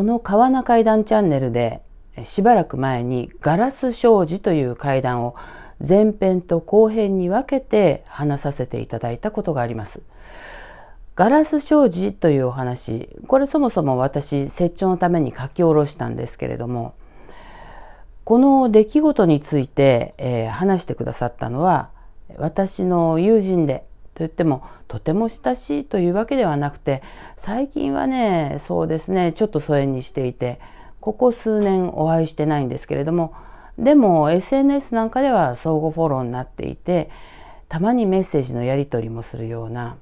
この川名階段チャンネルでしばらく前にガラス障子という階段を前編と後編に分けて話させていただいたことがあります。ガラス障子というお話これそもそも私設置のために書き下ろしたんですけれどもこの出来事について、えー、話してくださったのは私の友人でと言ってもとても親しいというわけではなくて最近はねそうですねちょっと疎遠にしていてここ数年お会いしてないんですけれどもでも SNS なんかでは相互フォローになっていてたまにメッセージのやり取りもするような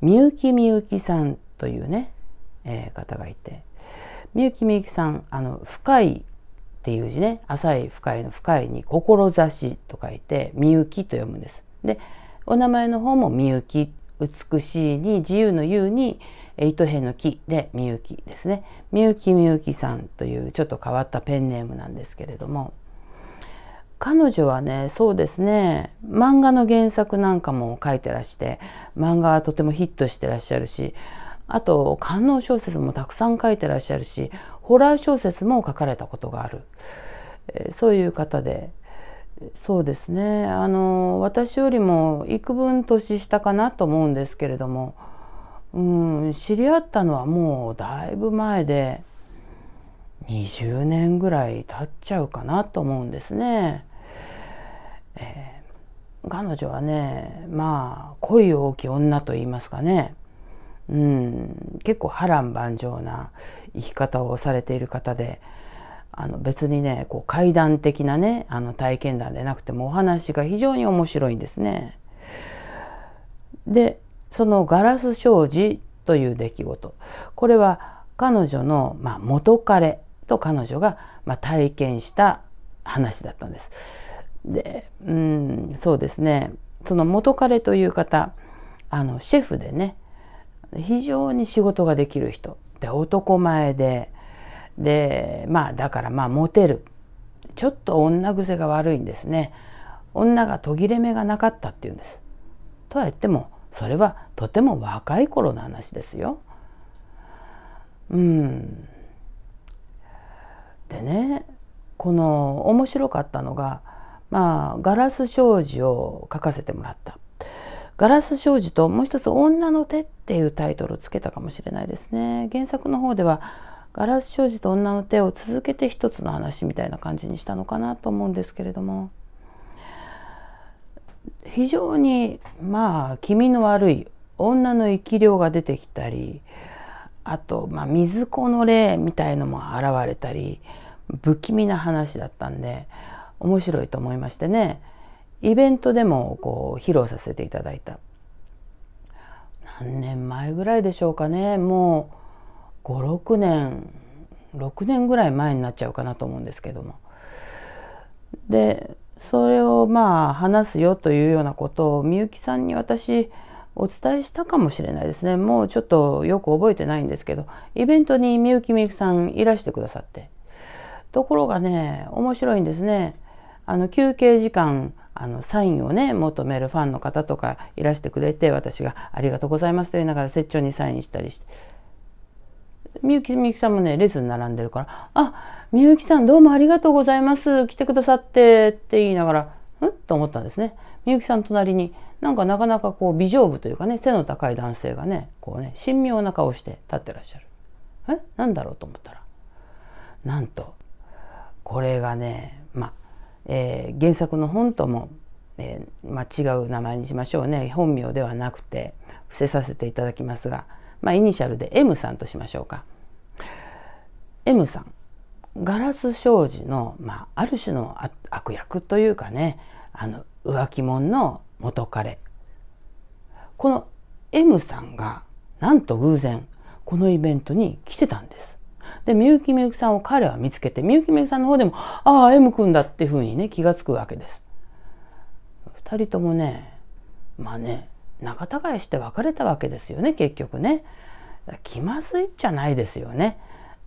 みゆきみゆきさんというね、えー、方がいてみゆきみゆきさんあの深いっていう字ね浅い深いの深いに志と書いてみゆきと読むんです。でお名前の方もみゆき美しいに自由の優に糸辺の木でみゆきですねみゆきみゆきさんというちょっと変わったペンネームなんですけれども彼女はねそうですね漫画の原作なんかも書いてらして漫画はとてもヒットしてらっしゃるしあと観音小説もたくさん書いてらっしゃるしホラー小説も書かれたことがある、えそういう方でそうですねあの私よりも幾分年下かなと思うんですけれども、うん、知り合ったのはもうだいぶ前で20年ぐらい経っちゃうかなと思うんですね。えー、彼女はねまあ恋多き女と言いますかね、うん、結構波乱万丈な生き方をされている方で。あの別にね、こう階段的なね、あの体験談でなくてもお話が非常に面白いんですね。で、そのガラス障子という出来事。これは彼女の、まあ、元彼と彼女が、まあ、体験した話だったんです。で、うん、そうですね。その元彼という方、あのシェフでね、非常に仕事ができる人。で、男前で、でまあだからまあモテるちょっと女癖が悪いんですね女が途切れ目がなかったっていうんです。とは言ってもそれはとても若い頃の話ですよ。うんでねこの面白かったのが、まあ、ガラス障子を書かせてもらった。ガラス障子ともう一つ「女の手」っていうタイトルをつけたかもしれないですね。原作の方ではガラス障子と女の手を続けて一つの話みたいな感じにしたのかなと思うんですけれども非常にまあ気味の悪い女の生き量が出てきたりあと、まあ、水子の霊みたいのも現れたり不気味な話だったんで面白いと思いましてねイベントでもこう披露させていただいた何年前ぐらいでしょうかねもう56年6年ぐらい前になっちゃうかなと思うんですけどもでそれをまあ話すよというようなことをみゆきさんに私お伝えしたかもしれないですねもうちょっとよく覚えてないんですけどイベントにみゆきみゆきさんいらしてくださってところがね面白いんですねあの休憩時間あのサインをね求めるファンの方とかいらしてくれて私が「ありがとうございます」と言いながら折衷にサインしたりしてみゆき、みゆきさんもね、レッスに並んでるから、あ、みゆきさんどうもありがとうございます。来てくださってって言いながら、んと思ったんですね。みゆきさん隣に、なんかなかなかこう美女部というかね、背の高い男性がね、こうね、神妙な顔して立ってらっしゃる。えなんだろうと思ったら、なんと、これがね、まあ、えー、原作の本とも、えー、ま違う名前にしましょうね。本名ではなくて、伏せさせていただきますが、まあ、イニシャルで M さんとしましょうか。M さんガラス障子の、まあ、ある種の悪役というかねあの浮気者の元彼この M さんがなんと偶然このイベントに来てたんです。でみゆきみゆきさんを彼は見つけてみゆきみゆきさんの方でも「ああ M んだ」っていうふうにね気が付くわけです。2人ともねまあね仲違いして別れたわけですよね結局ね。気まずいじゃないですよね。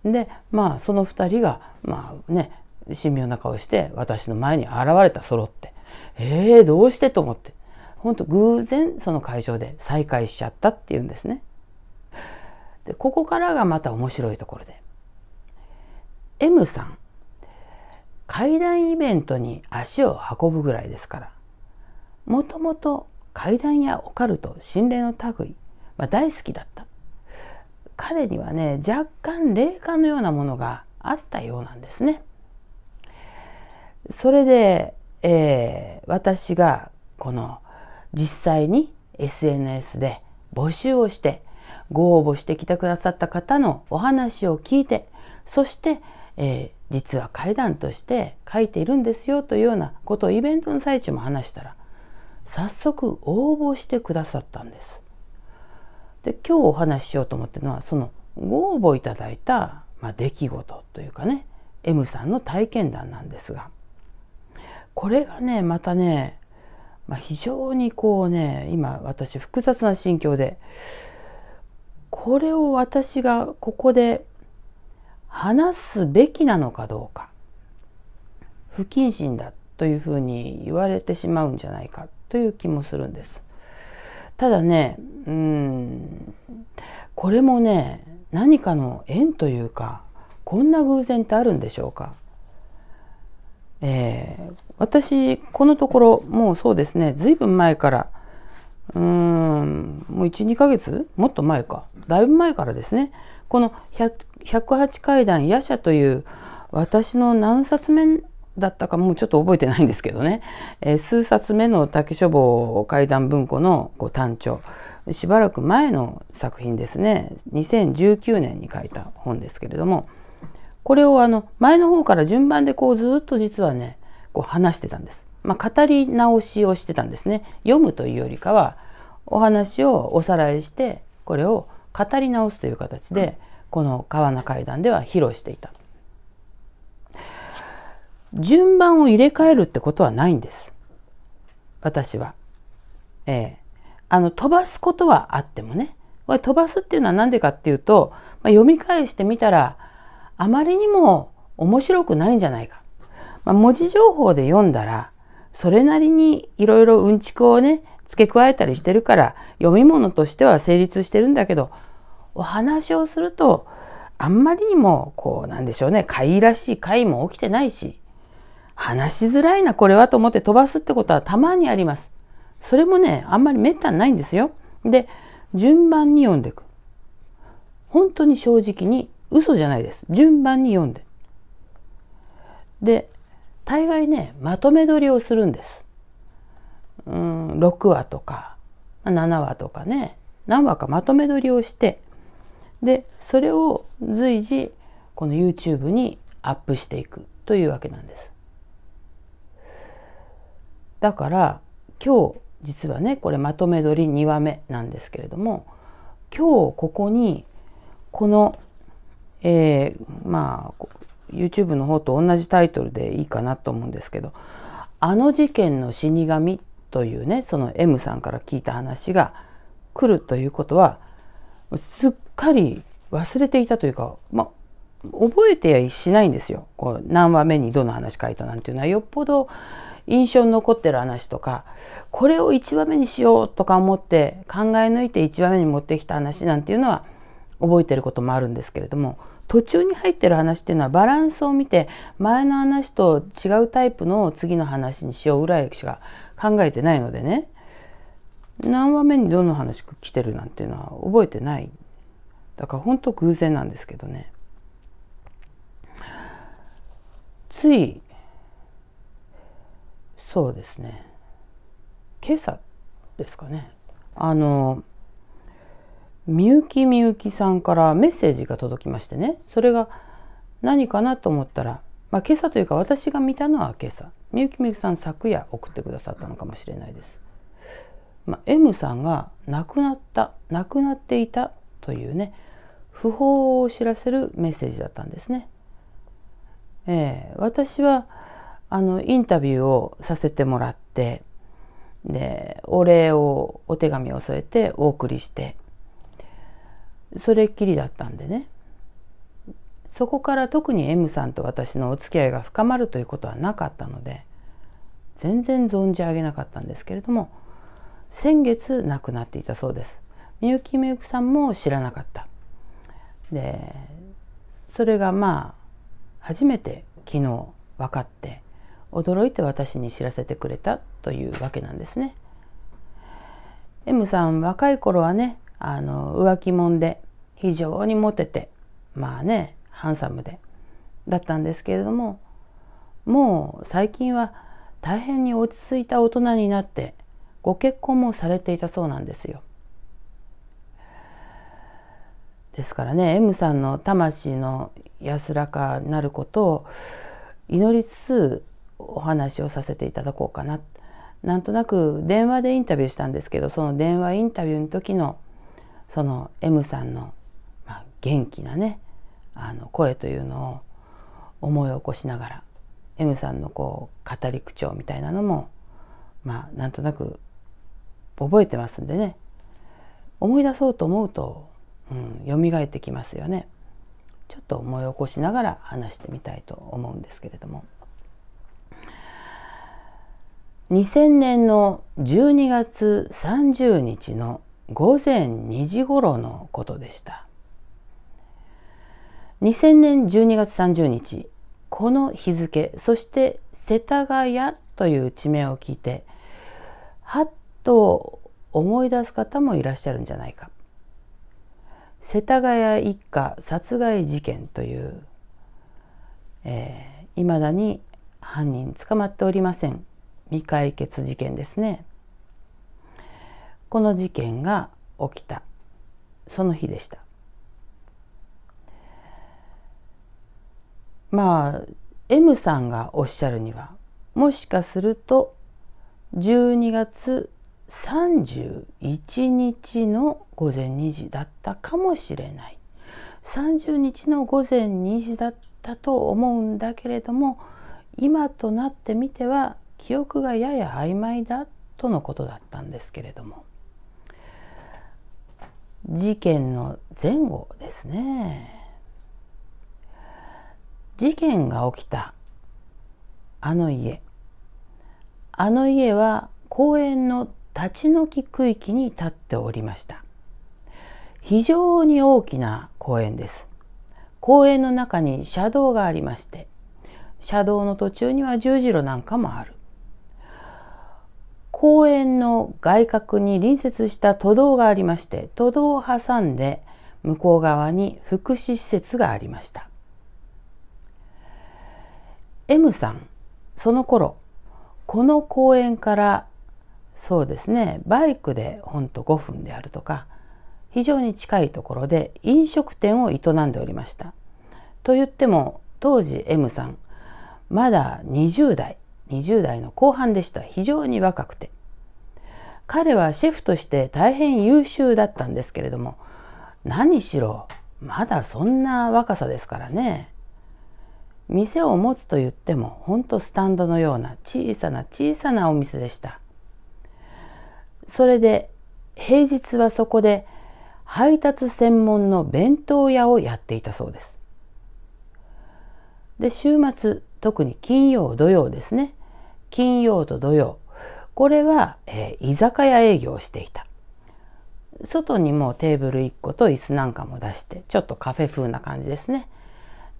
でまあその2人がまあね神妙な顔して私の前に現れた揃ってえー、どうしてと思ってほんと偶然その会場で再会しちゃったっていうんですね。でここからがまた面白いところで M さん怪談イベントに足を運ぶぐらいですからもともと怪談やオカルト心霊の類、まあ、大好きだった彼にはね若干霊感のようなものがあったようなんですねそれで、えー、私がこの実際に SNS で募集をしてご応募してきてくださった方のお話を聞いてそして、えー、実は怪談として書いているんですよというようなことをイベントの最中も話したら「早速応募してくださったんです。で今日お話ししようと思ってるのはそのご応募いただいた、まあ、出来事というかね M さんの体験談なんですがこれがねまたね、まあ、非常にこうね今私複雑な心境でこれを私がここで話すべきなのかどうか不謹慎だというふうに言われてしまうんじゃないかという気もするんです。ただね、うん、これもね、何かの縁というか、こんな偶然ってあるんでしょうか。えー、私、このところ、もうそうですね、ずいぶん前から、うーん、もう1、2ヶ月もっと前か。だいぶ前からですね。この108階段夜叉という私の何冊目だったかもうちょっと覚えてないんですけどね、えー、数冊目の竹書房怪談文庫のこう単調しばらく前の作品ですね2019年に書いた本ですけれどもこれをあの前の方から順番でこうずっと実はねこう話してたんです、まあ、語り直しをしてたんですね読むというよりかはお話をおさらいしてこれを語り直すという形でこの川の階段では披露していた順番を入れ替えるってことはないんです。私は。ええあの、飛ばすことはあってもね。これ飛ばすっていうのは何でかっていうと、まあ、読み返してみたら、あまりにも面白くないんじゃないか。まあ、文字情報で読んだら、それなりにいろいろうんちくをね、付け加えたりしてるから、読み物としては成立してるんだけど、お話をすると、あんまりにも、こう、なんでしょうね、怪異らしい怪も起きてないし、話しづらいなこれはと思って飛ばすってことはたまにあります。それもねあんまりめったにないんですよ。で順番に読んでいく。本当に正直に嘘じゃないです。順番に読んで。で大概ねまとめ撮りをするんです。うん6話とか7話とかね何話かまとめ撮りをしてでそれを随時この YouTube にアップしていくというわけなんです。だから今日実はねこれまとめ撮り2話目なんですけれども今日ここにこの、えー、まあ YouTube の方と同じタイトルでいいかなと思うんですけど「あの事件の死神」というねその M さんから聞いた話が来るということはすっかり忘れていたというか、まあ、覚えてやしないんですよこう何話目にどの話書いたなんていうのはよっぽど印象に残ってる話とかこれを1話目にしようとか思って考え抜いて1話目に持ってきた話なんていうのは覚えてることもあるんですけれども途中に入ってる話っていうのはバランスを見て前の話と違うタイプの次の話にしようぐらいしか考えてないのでね何話目にどの話来てるなんていうのは覚えてないだから本当偶然なんですけどねついそうですね今朝ですかねあのみゆきみゆきさんからメッセージが届きましてねそれが何かなと思ったら、まあ、今朝というか私が見たのは今朝みゆきみゆきさん昨夜送ってくださったのかもしれないです。まあ、M さんが亡くなった亡くなっていたというね訃報を知らせるメッセージだったんですね。えー、私はあのインタビューをさせてもらってでお礼をお手紙を添えてお送りしてそれっきりだったんでねそこから特に M さんと私のお付き合いが深まるということはなかったので全然存じ上げなかったんですけれども先月亡くなっていたそうですみゆきみゆきさんも知らなかったでそれがまあ初めて昨日分かって驚いて私に知らせてくれたというわけなんですね。M さん若い頃はねあの浮気者で非常にモテてまあねハンサムでだったんですけれどももう最近は大変に落ち着いた大人になってご結婚もされていたそうなんですよ。ですからね M さんの魂の安らかなることを祈りつつお話をさせていただこうかななんとなく電話でインタビューしたんですけどその電話インタビューの時のその M さんの、まあ、元気なねあの声というのを思い起こしながら M さんのこう語り口調みたいなのもまあなんとなく覚えてますんでね思い出そうと思うと、うん、蘇ってきますよね。ちょっと思い起こしながら話してみたいと思うんですけれども。2000年の12月30日の午前2時頃のことでした2000年12月30日この日付そして世田谷という地名を聞いてはっと思い出す方もいらっしゃるんじゃないか世田谷一家殺害事件といういま、えー、だに犯人捕まっておりません未解決事件ですねこの事件が起きたその日でしたまあ M さんがおっしゃるにはもしかすると12月31日の午前2時だったかもしれない30日の午前2時だったと思うんだけれども今となってみては記憶がやや曖昧だとのことだったんですけれども事件の前後ですね事件が起きたあの家あの家は公園の立ち退き区域に立っておりました非常に大きな公園です公園の中に車道がありまして車道の途中には十字路なんかもある公園の外角に隣接した都道がありまして都道を挟んで向こう側に福祉施設がありました M さんその頃この公園からそうですねバイクでほんと5分であるとか非常に近いところで飲食店を営んでおりました。と言っても当時 M さんまだ20代20代の後半でした。非常に若くて。彼はシェフとして大変優秀だったんですけれども、何しろ、まだそんな若さですからね。店を持つと言っても、ほんとスタンドのような小さな小さなお店でした。それで、平日はそこで配達専門の弁当屋をやっていたそうです。で、週末、特に金曜、土曜ですね。金曜と土曜これは、えー、居酒屋営業をしていた外にもテーブル1個と椅子なんかも出してちょっとカフェ風な感じですね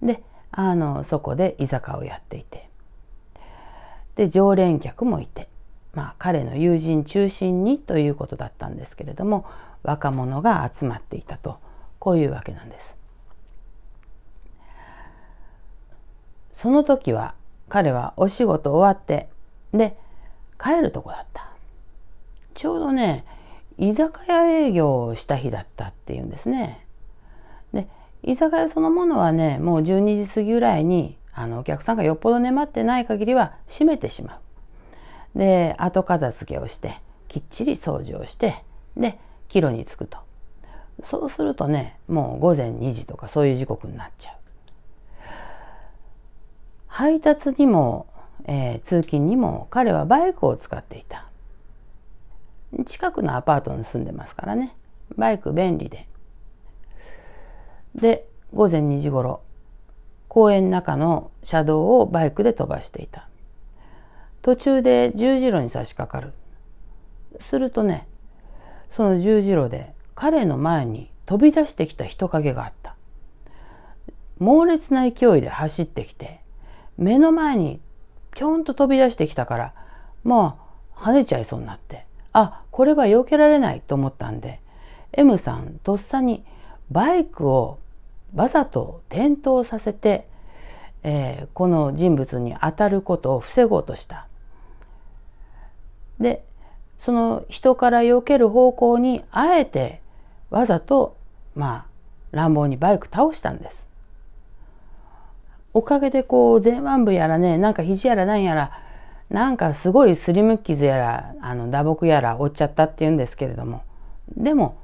であのそこで居酒屋をやっていてで常連客もいてまあ彼の友人中心にということだったんですけれども若者が集まっていたとこういうわけなんです。その時は彼はお仕事終わってで帰るとこだったちょうどね居酒屋営業をした日だったっていうんですねで居酒屋そのものはねもう12時過ぎぐらいにあのお客さんがよっぽど眠ってない限りは閉めてしまうで後片付けをしてきっちり掃除をしてで帰路に着くとそうするとねもう午前2時とかそういう時刻になっちゃう配達にもえー、通勤にも彼はバイクを使っていた近くのアパートに住んでますからねバイク便利でで午前2時ごろ公園の中の車道をバイクで飛ばしていた途中で十字路に差し掛かるするとねその十字路で彼の前に飛び出してきた人影があった猛烈な勢いで走ってきて目の前にぴょんと飛び出してきたから、もう跳ねちゃいそうになって、あ、これは避けられないと思ったんで、M さんとっさにバイクをわざと転倒させて、えー、この人物に当たることを防ごうとした。でその人から避ける方向にあえてわざとまあ乱暴にバイク倒したんです。おかげでこう前腕部やらねなんか肘やらなんやらなんかすごいスリム傷やらあの打撲やら負っちゃったっていうんですけれどもでも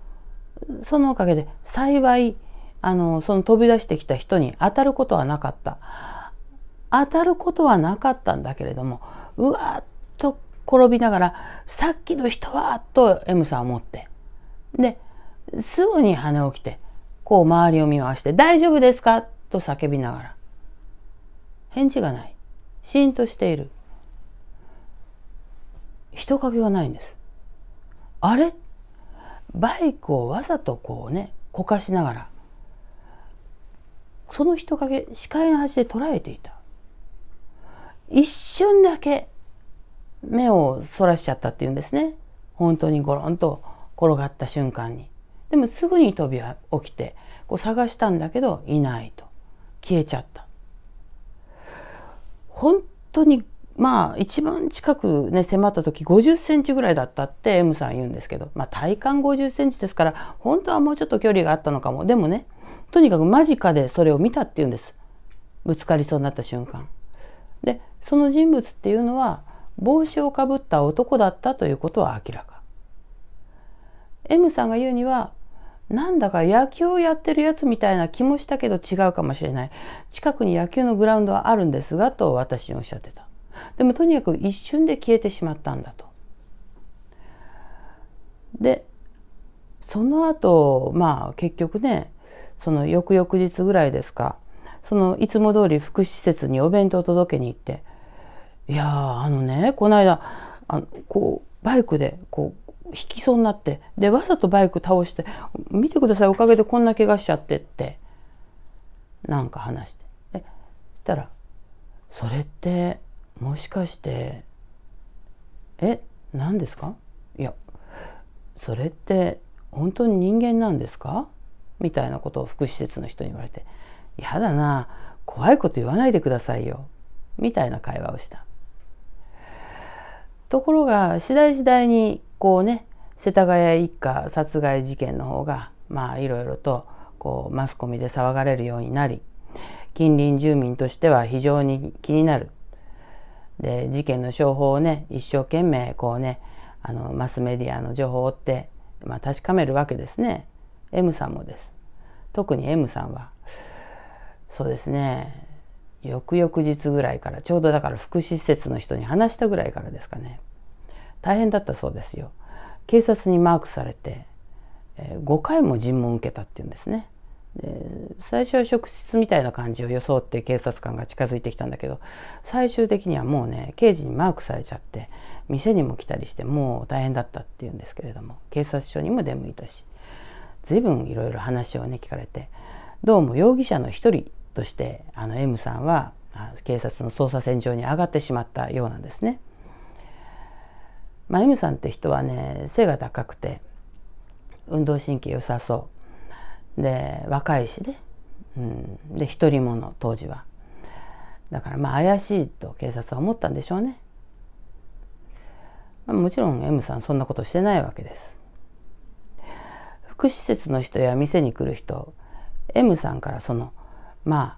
そのおかげで幸いあのその飛び出してきた人に当たることはなかった当たることはなかったんだけれどもうわっと転びながらさっきの人はと M さん思ってですぐに羽起きてこう周りを見回して「大丈夫ですか?」と叫びながら返事がない。シーンとしている。人影がないんです。あれバイクをわざとこうね、こかしながら、その人影、視界の端で捉えていた。一瞬だけ目をそらしちゃったっていうんですね。本当にゴロンと転がった瞬間に。でもすぐに飛び起きて、こう探したんだけど、いないと。消えちゃった。本当にまあ一番近くね迫った時50センチぐらいだったって M さん言うんですけど、まあ、体感50センチですから本当はもうちょっと距離があったのかもでもねとにかく間近でそれを見たっていうんですぶつかりそうになった瞬間。でその人物っていうのは帽子をかぶった男だったということは明らか。M さんが言うにはなんだか野球をやってるやつみたいな気もしたけど違うかもしれない。近くに野球のグラウンドはあるんですが、と私におっしゃってた。でもとにかく一瞬で消えてしまったんだと。で、その後、まあ結局ね、その翌々日ぐらいですか、そのいつも通り福祉施設にお弁当を届けに行って、いやあのね、この間、あのこう、バイクで、こう、引きそうになってでわざとバイク倒して「見てくださいおかげでこんな怪我しちゃって」ってなんか話してでしたら「それってもしかしてえ何ですかいやそれって本当に人間なんですか?」みたいなことを福祉施設の人に言われて「やだな怖いこと言わないでくださいよ」みたいな会話をした。ところが次第次第にこうね世田谷一家殺害事件の方がまあいろいろとこうマスコミで騒がれるようになり近隣住民としては非常に気になるで事件の情報をね一生懸命こうねあのマスメディアの情報を追って、まあ、確かめるわけですね M さんもです特に M さんはそうですね翌々日ぐらいからちょうどだから福祉施設の人に話したぐらいからですかね大変だったそうですよ警察にマークされて、えー、5回も尋問を受けたっていうんですね最初は職質みたいな感じを装って警察官が近づいてきたんだけど最終的にはもうね刑事にマークされちゃって店にも来たりしてもう大変だったっていうんですけれども警察署にも出向いたし随分いろいろ話をね聞かれてどうも容疑者の一人としてあの M さんは警察の捜査線上に上がってしまったようなんですね。まあ、エミさんって人はね背が高くて運動神経良さそうで若いしね、うん、で独り者当時はだからまあ怪しいと警察は思ったんでしょうね、まあ、もちろん M さんそんなことしてないわけです福祉施設の人や店に来る人 M さんからそのまあ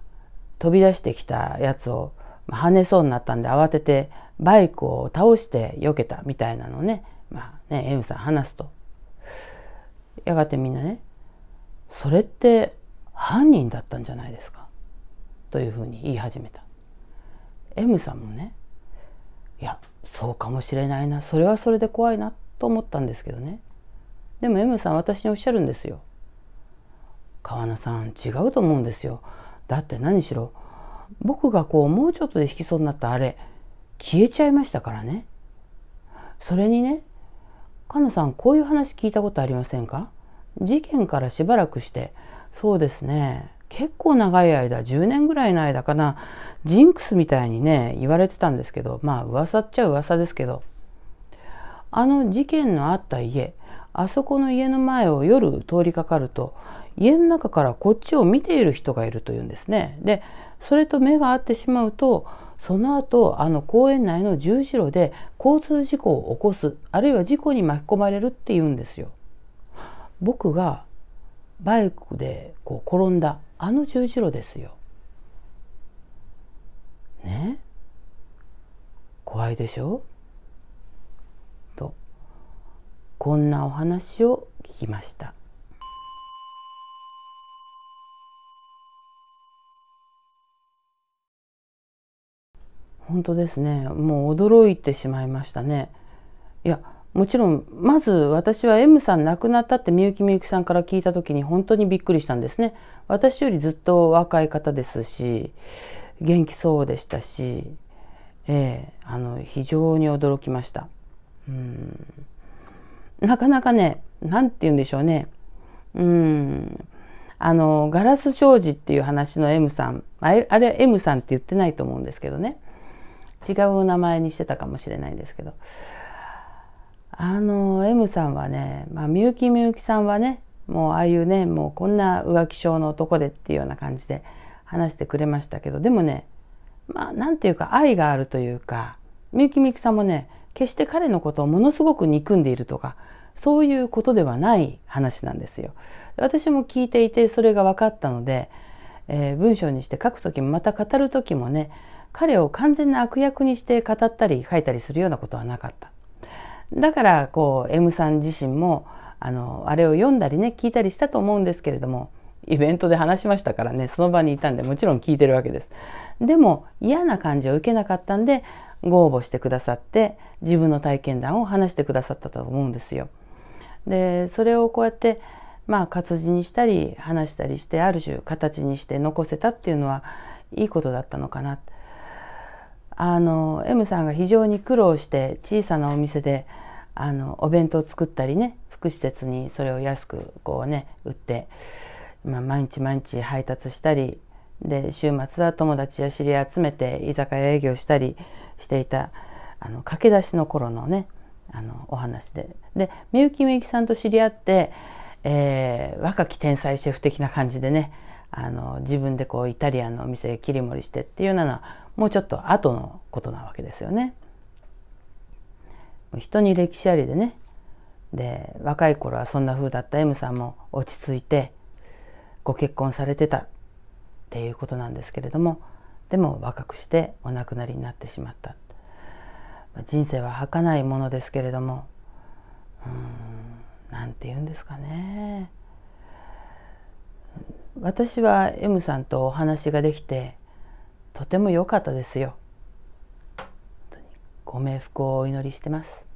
飛び出してきたやつを跳ねそうになったんで慌ててバイクを倒して避けたみたいなのね、まあね、エムさん話すと。やがてみんなね、それって犯人だったんじゃないですかというふうに言い始めた。M さんもね、いや、そうかもしれないな、それはそれで怖いなと思ったんですけどね。でも M さん私におっしゃるんですよ。川名さん違うと思うんですよ。だって何しろ僕がこうもうちょっとで弾きそうになったあれ消えちゃいましたからねそれにねかなさんこういう話聞いたことありませんか事件からしばらくしてそうですね結構長い間10年ぐらいの間かなジンクスみたいにね言われてたんですけどまあ噂っちゃ噂ですけどあの事件のあった家あそこの家の前を夜通りかかると家の中からこっちを見ている人がいるというんですね。でそれと目が合ってしまうとその後あの公園内の十字路で交通事故を起こすあるいは事故に巻き込まれるっていうんですよ。僕がバイクでこう転んだあの十字路ですよ。ね怖いでしょうこんなお話を聞きました。本当ですねもう驚いてしまいましたねいやもちろんまず私は M さん亡くなったってみゆきみゆきさんから聞いた時に本当にびっくりしたんですね私よりずっと若い方ですし元気そうでしたし、ええー、あの非常に驚きましたうんなかなかね、何て言うんでしょうね。うん。あの、ガラス障子っていう話の M さん。あれ、あれ M さんって言ってないと思うんですけどね。違う名前にしてたかもしれないんですけど。あの、M さんはね、まあ、みゆきみゆきさんはね、もうああいうね、もうこんな浮気症の男でっていうような感じで話してくれましたけど、でもね、まあ、なんていうか愛があるというか、みゆきみゆきさんもね、決して彼のことをものすごく憎んでいるとか、そういうことではない話なんですよ。私も聞いていてそれが分かったので、えー、文章にして書く時もまた語る時もね彼を完全な悪役にして語ったり書いたりするようなことはなかった。だからこう M さん自身もあのあれを読んだりね聞いたりしたと思うんですけれどもイベントで話しましたからねその場にいたんでもちろん聞いてるわけです。でも嫌な感じを受けなかったんでご応募してくださって自分の体験談を話してくださったと思うんですよ。でそれをこうやってまあ活字にしたり話したりしてある種形にして残せたっていうのはいいことだったのかなあの M さんが非常に苦労して小さなお店であのお弁当作ったりね福祉施設にそれを安くこうね売って、まあ、毎日毎日配達したりで週末は友達や知り合い集めて居酒屋営業したりしていたあの駆け出しの頃のねあのお話で。でみゆきみゆきさんと知り合って、えー、若き天才シェフ的な感じでねあの自分でこうイタリアンのお店切り盛りしてっていうのはもうちょっと後のことなわけですよね。人に歴史ありでねで若い頃はそんな風だった M さんも落ち着いてご結婚されてたっていうことなんですけれどもでも若くしてお亡くなりになってしまった人生は儚いものですけれどもうんなんて言うんですかね私は M さんとお話ができてとても良かったですよ。ご冥福をお祈りしてます。